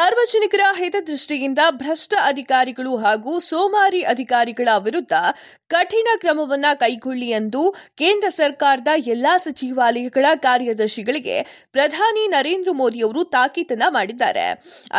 ಸಾರ್ವಜನಿಕರ ಹಿತದೃಷ್ಟಿಯಿಂದ ಭ್ರಷ್ಟ ಅಧಿಕಾರಿಗಳು ಹಾಗೂ ಸೋಮಾರಿ ಅಧಿಕಾರಿಗಳ ವಿರುದ್ಧ ಕಠಿಣ ಕ್ರಮವನ್ನು ಕೈಗೊಳ್ಳಿ ಎಂದು ಕೇಂದ್ರ ಸರ್ಕಾರದ ಎಲ್ಲಾ ಸಚಿವಾಲಯಗಳ ಕಾರ್ಯದರ್ಶಿಗಳಿಗೆ ಪ್ರಧಾನಿ ನರೇಂದ್ರ ಮೋದಿ ಅವರು ತಾಕೀತನ ಮಾಡಿದ್ದಾರೆ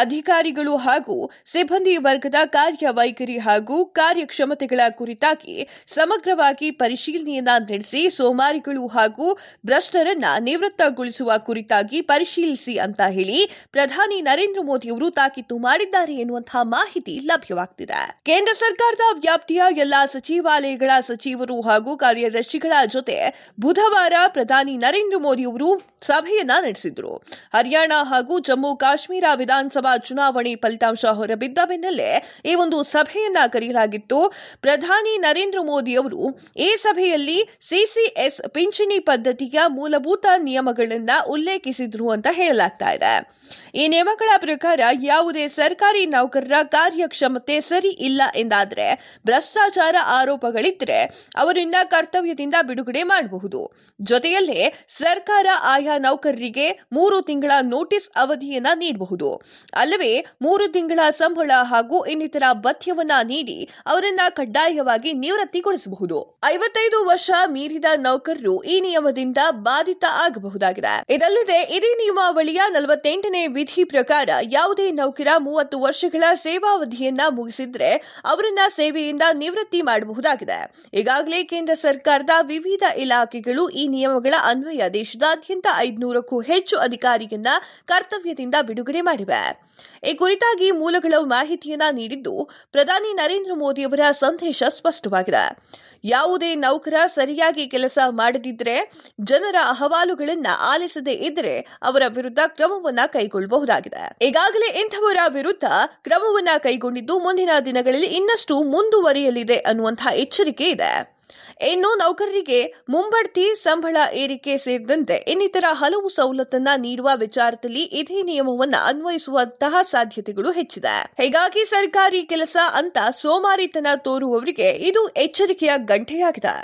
ಅಧಿಕಾರಿಗಳು ಹಾಗೂ ಸಿಬ್ಬಂದಿ ವರ್ಗದ ಕಾರ್ಯವೈಖರಿ ಹಾಗೂ ಕಾರ್ಯಕ್ಷಮತೆಗಳ ಕುರಿತಾಗಿ ಸಮಗ್ರವಾಗಿ ಪರಿಶೀಲನೆಯನ್ನ ನಡೆಸಿ ಸೋಮಾರಿಗಳು ಹಾಗೂ ಭ್ರಷ್ಟರನ್ನ ನಿವೃತ್ತಗೊಳಿಸುವ ಕುರಿತಾಗಿ ಪರಿಶೀಲಿಸಿ ಅಂತ ಹೇಳಿ ಪ್ರಧಾನಿ ನರೇಂದ್ರ ಮೋದಿ ಮೋದಿಯವರು ತಾಕೀತು ಮಾಡಿದ್ದಾರೆ ಎನ್ನುವಂತಹ ಮಾಹಿತಿ ಲಭ್ಯವಾಗ್ತಿದೆ ಕೇಂದ್ರ ಸರ್ಕಾರದ ವ್ಯಾಪ್ತಿಯ ಎಲ್ಲಾ ಸಚಿವಾಲಯಗಳ ಸಚಿವರು ಹಾಗೂ ಕಾರ್ಯದರ್ಶಿಗಳ ಜೊತೆ ಬುಧವಾರ ಪ್ರಧಾನಿ ನರೇಂದ್ರ ಮೋದಿ ಅವರು ಸಭೆಯನ್ನ ನಡೆಸಿದ್ರು ಹರಿಯಾಣ ಹಾಗೂ ಜಮ್ಮು ಕಾಶ್ಮೀರ ವಿಧಾನಸಭಾ ಚುನಾವಣೆ ಫಲಿತಾಂಶ ಹೊರಬಿದ್ದ ಬೆನ್ನಲ್ಲೇ ಈ ಒಂದು ಸಭೆಯನ್ನ ಕರೆಯಲಾಗಿತ್ತು ಪ್ರಧಾನಿ ನರೇಂದ್ರ ಮೋದಿ ಅವರು ಈ ಸಭೆಯಲ್ಲಿ ಸಿಸಿಎಸ್ ಪಿಂಚಣಿ ಪದ್ಧತಿಯ ಮೂಲಭೂತ ನಿಯಮಗಳನ್ನು ಉಲ್ಲೇಖಿಸಿದ್ರು ಅಂತ ಹೇಳಲಾಗ್ತಾ ಇದೆ ಈ ನಿಯಮಗಳ ಪ್ರಕಾರ ಪ್ರಕಾರ ಯಾವುದೇ ಸರ್ಕಾರಿ ನೌಕರರ ಕಾರ್ಯಕ್ಷಮತೆ ಸರಿ ಇಲ್ಲ ಎಂದಾದರೆ ಭ್ರಷ್ಟಾಚಾರ ಆರೋಪಗಳಿದ್ರೆ ಅವರಿಂದ ಕರ್ತವ್ಯದಿಂದ ಬಿಡುಗಡೆ ಮಾಡಬಹುದು ಜೊತೆಯಲ್ಲೇ ಸರ್ಕಾರ ಆಯಾ ನೌಕರರಿಗೆ ಮೂರು ತಿಂಗಳ ನೋಟಿಸ್ ಅವಧಿಯನ್ನ ನೀಡಬಹುದು ಅಲ್ಲವೇ ಮೂರು ತಿಂಗಳ ಸಂಬಳ ಹಾಗೂ ಇನ್ನಿತರ ಭತ್ಯವನ್ನ ನೀಡಿ ಅವರನ್ನ ಕಡ್ಡಾಯವಾಗಿ ನಿವೃತ್ತಿಗೊಳಿಸಬಹುದು ಐವತ್ತೈದು ವರ್ಷ ಮೀರಿದ ನೌಕರರು ಈ ನಿಯಮದಿಂದ ಬಾಧಿತ ಆಗಬಹುದಾಗಿದೆ ಇದಲ್ಲದೆ ಇದೇ ನಿಯಮಾವಳಿಯ ನಲವತ್ತೆಂಟನೇ ವಿಧಿ ಪ್ರಕಾರ ಯಾವುದೇ ನೌಕರ ಮೂವತ್ತು ವರ್ಷಗಳ ಸೇವಾವಧಿಯನ್ನ ಮುಗಿಸಿದ್ರೆ ಅವರನ್ನ ಸೇವೆಯಿಂದ ನಿವೃತ್ತಿ ಮಾಡಬಹುದಾಗಿದೆ ಈಗಾಗಲೇ ಕೇಂದ್ರ ಸರ್ಕಾರದ ವಿವಿಧ ಇಲಾಖೆಗಳು ಈ ನಿಯಮಗಳ ಅನ್ವಯ ದೇಶದಾದ್ಯಂತ ಐದುನೂರಕ್ಕೂ ಹೆಚ್ಚು ಅಧಿಕಾರಿಯನ್ನ ಕರ್ತವ್ಯದಿಂದ ಬಿಡುಗಡೆ ಮಾಡಿವೆ ಈ ಕುರಿತಾಗಿ ಮೂಲಗಳು ಮಾಹಿತಿಯನ್ನ ನೀಡಿದ್ದು ಪ್ರಧಾನಿ ನರೇಂದ್ರ ಮೋದಿಯವರ ಸಂದೇಶ ಸ್ಪಷ್ಟವಾಗಿದೆ ಯಾವುದೇ ನೌಕರ ಸರಿಯಾಗಿ ಕೆಲಸ ಮಾಡದಿದ್ದರೆ ಜನರ ಅಹವಾಲುಗಳನ್ನು ಆಲಿಸದೇ ಇದ್ದರೆ ಅವರ ವಿರುದ್ಧ ಕ್ರಮವನ್ನು ಕೈಗೊಳ್ಳಬಹುದಾಗಿದೆ ಈಗಾಗಲೇ ಇಂಥವರ ವಿರುದ್ಧ ಕ್ರಮವನ್ನು ಕೈಗೊಂಡಿದ್ದು ಮುಂದಿನ ದಿನಗಳಲ್ಲಿ ಇನ್ನಷ್ಟು ಮುಂದುವರಿಯಲಿದೆ ಅನ್ನುವಂತಹ ಎಚ್ಚರಿಕೆ ಇದೆ ಇನ್ನು ನೌಕರರಿಗೆ ಮುಂಬಡ್ತಿ ಸಂಬಳ ಏರಿಕೆ ಸೇರಿದಂತೆ ಇನ್ನಿತರ ಹಲವು ಸವಲತ್ತನ್ನ ನೀಡುವ ವಿಚಾರದಲ್ಲಿ ಇದೇ ನಿಯಮವನ್ನು ಅನ್ವಯಿಸುವಂತಹ ಸಾಧ್ಯತೆಗಳು ಹೆಚ್ಚಿದೆ ಹೀಗಾಗಿ ಸರ್ಕಾರಿ ಕೆಲಸ ಅಂತ ಸೋಮಾರಿತನ ತೋರುವವರಿಗೆ ಇದು ಎಚ್ಚರಿಕೆಯ ಗಂಟೆಯಾಗಿದೆ